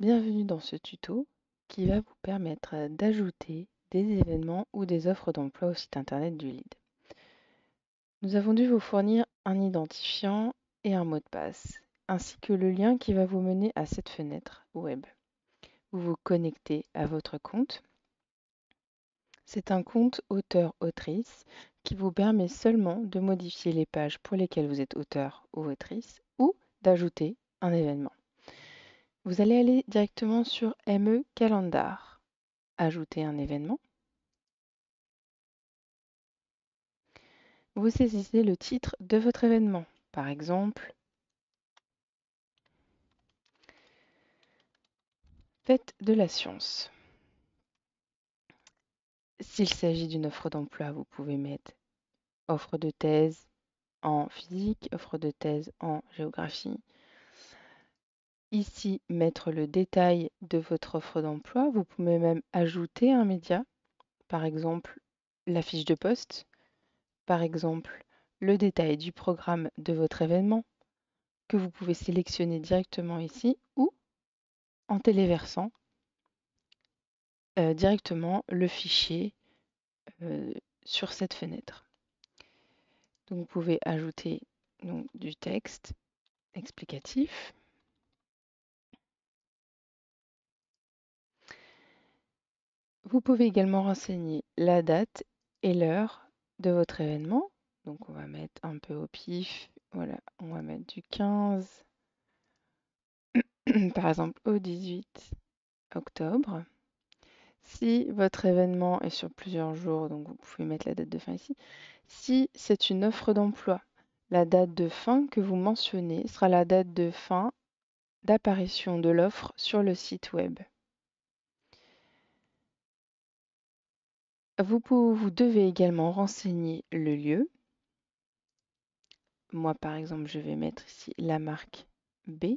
Bienvenue dans ce tuto qui va vous permettre d'ajouter des événements ou des offres d'emploi au site internet du lead. Nous avons dû vous fournir un identifiant et un mot de passe, ainsi que le lien qui va vous mener à cette fenêtre web. Vous vous connectez à votre compte. C'est un compte auteur-autrice qui vous permet seulement de modifier les pages pour lesquelles vous êtes auteur ou autrice ou d'ajouter un événement. Vous allez aller directement sur ME Calendar, ajouter un événement. Vous saisissez le titre de votre événement, par exemple Fête de la science. S'il s'agit d'une offre d'emploi, vous pouvez mettre offre de thèse en physique, offre de thèse en géographie, ici mettre le détail de votre offre d'emploi. Vous pouvez même ajouter un média, par exemple la fiche de poste, par exemple le détail du programme de votre événement, que vous pouvez sélectionner directement ici ou en téléversant euh, directement le fichier euh, sur cette fenêtre. Donc vous pouvez ajouter du texte explicatif. Vous pouvez également renseigner la date et l'heure de votre événement. Donc on va mettre un peu au pif. Voilà, on va mettre du 15, par exemple au 18 octobre. Si votre événement est sur plusieurs jours, donc vous pouvez mettre la date de fin ici. Si c'est une offre d'emploi, la date de fin que vous mentionnez sera la date de fin d'apparition de l'offre sur le site web. Vous, devez également renseigner le lieu. Moi, par exemple, je vais mettre ici la marque B.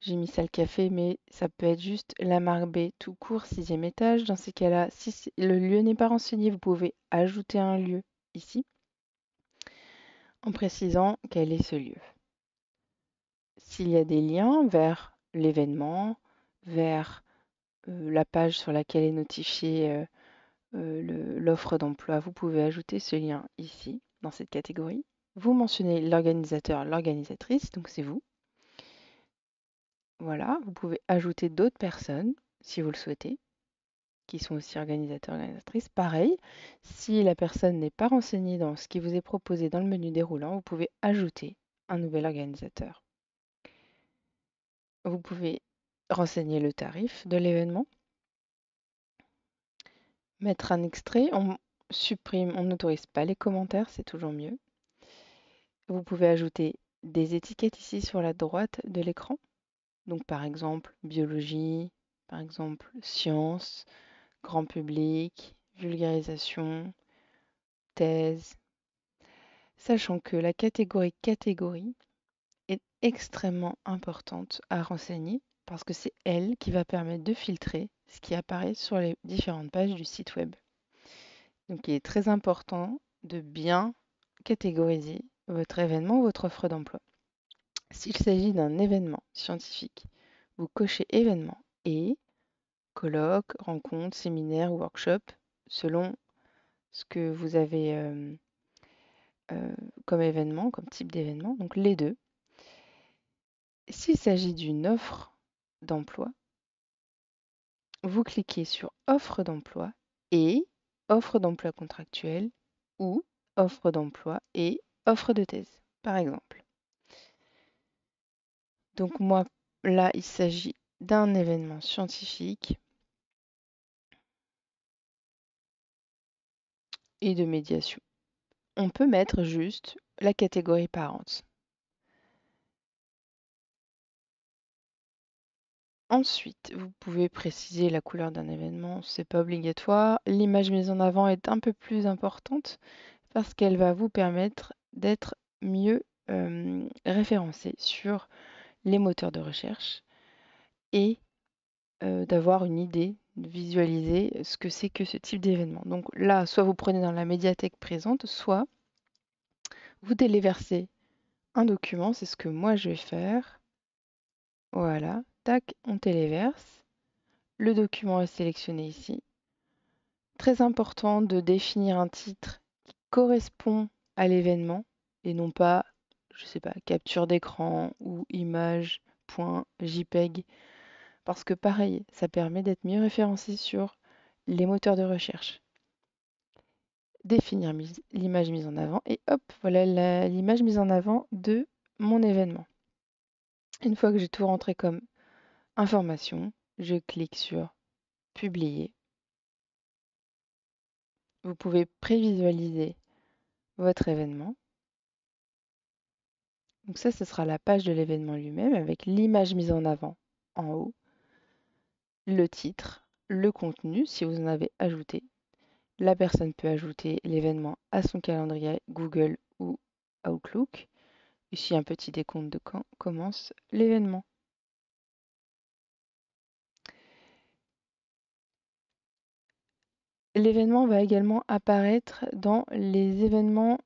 J'ai mis ça le café, mais ça peut être juste la marque B tout court, sixième étage. Dans ces cas-là, si le lieu n'est pas renseigné, vous pouvez ajouter un lieu ici en précisant quel est ce lieu. S'il y a des liens vers l'événement, vers euh, la page sur laquelle est notifié euh, euh, l'offre d'emploi, vous pouvez ajouter ce lien ici, dans cette catégorie. Vous mentionnez l'organisateur, l'organisatrice, donc c'est vous. Voilà, vous pouvez ajouter d'autres personnes, si vous le souhaitez, qui sont aussi organisateurs, organisatrices. Pareil, si la personne n'est pas renseignée dans ce qui vous est proposé dans le menu déroulant, vous pouvez ajouter un nouvel organisateur. Vous pouvez renseigner le tarif de l'événement. Mettre un extrait, on supprime, on n'autorise pas les commentaires, c'est toujours mieux. Vous pouvez ajouter des étiquettes ici sur la droite de l'écran. Donc par exemple biologie, par exemple science, grand public, vulgarisation, thèse. Sachant que la catégorie catégorie est extrêmement importante à renseigner parce que c'est elle qui va permettre de filtrer ce qui apparaît sur les différentes pages du site web. Donc il est très important de bien catégoriser votre événement ou votre offre d'emploi. S'il s'agit d'un événement scientifique, vous cochez événement et colloque, rencontre, séminaire ou workshop, selon ce que vous avez euh, euh, comme événement, comme type d'événement, donc les deux. S'il s'agit d'une offre d'emploi, vous cliquez sur Offre d'emploi et Offre d'emploi contractuel ou Offre d'emploi et Offre de thèse, par exemple. Donc moi, là, il s'agit d'un événement scientifique et de médiation. On peut mettre juste la catégorie parente. Ensuite, vous pouvez préciser la couleur d'un événement, c'est pas obligatoire. L'image mise en avant est un peu plus importante parce qu'elle va vous permettre d'être mieux référencée référencé sur les moteurs de recherche et d'avoir une idée, de visualiser ce que c'est que ce type d'événement. Donc là, soit vous prenez dans la médiathèque présente, soit vous téléversez un document, c'est ce que moi je vais faire. Voilà, on téléverse. Le document est sélectionné ici. Très important de définir un titre qui correspond à l'événement et non pas, je sais pas, capture d'écran ou jpeg Parce que pareil, ça permet d'être mieux référencé sur les moteurs de recherche. Définir l'image mise en avant et hop, voilà l'image mise en avant de mon événement. Une fois que j'ai tout rentré comme Information, je clique sur Publier. Vous pouvez prévisualiser votre événement. Donc ça, ce sera la page de l'événement lui-même avec l'image mise en avant en haut, le titre, le contenu si vous en avez ajouté. La personne peut ajouter l'événement à son calendrier Google ou Outlook. Ici, un petit décompte de quand commence l'événement. L'événement va également apparaître dans les événements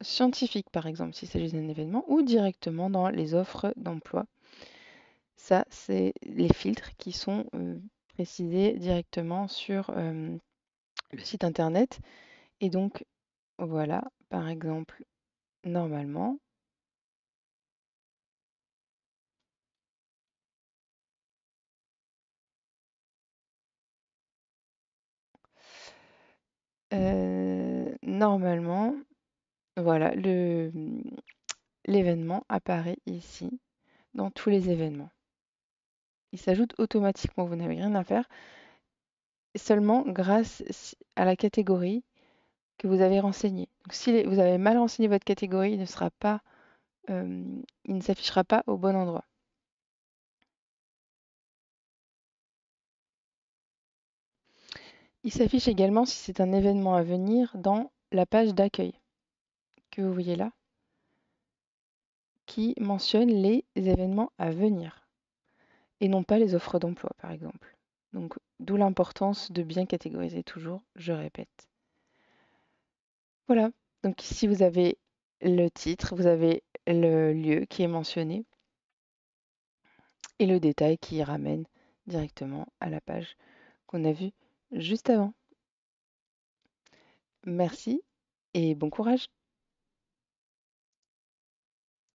scientifiques, par exemple, si s'agit d'un événement, ou directement dans les offres d'emploi. Ça, c'est les filtres qui sont euh, précisés directement sur le site internet. Et donc, voilà, par exemple, normalement, normalement, voilà, mmh, l'événement apparaît ici, dans tous les événements. Il s'ajoute automatiquement, vous n'avez rien à faire seulement grâce à la catégorie que vous avez renseignée. si vous avez mal renseigné votre catégorie, ne sera pas, il ne s'affichera pas au bon endroit. Il s'affiche également si c'est un événement à venir dans la page d'accueil que vous voyez là, qui mentionne les événements à venir et non pas les offres d'emploi par exemple. Donc d'où l'importance de bien catégoriser toujours, je répète. Voilà, donc ici vous avez le titre, vous avez le lieu qui est mentionné et le détail qui ramène directement à la page qu'on a vue juste avant. Merci et bon courage.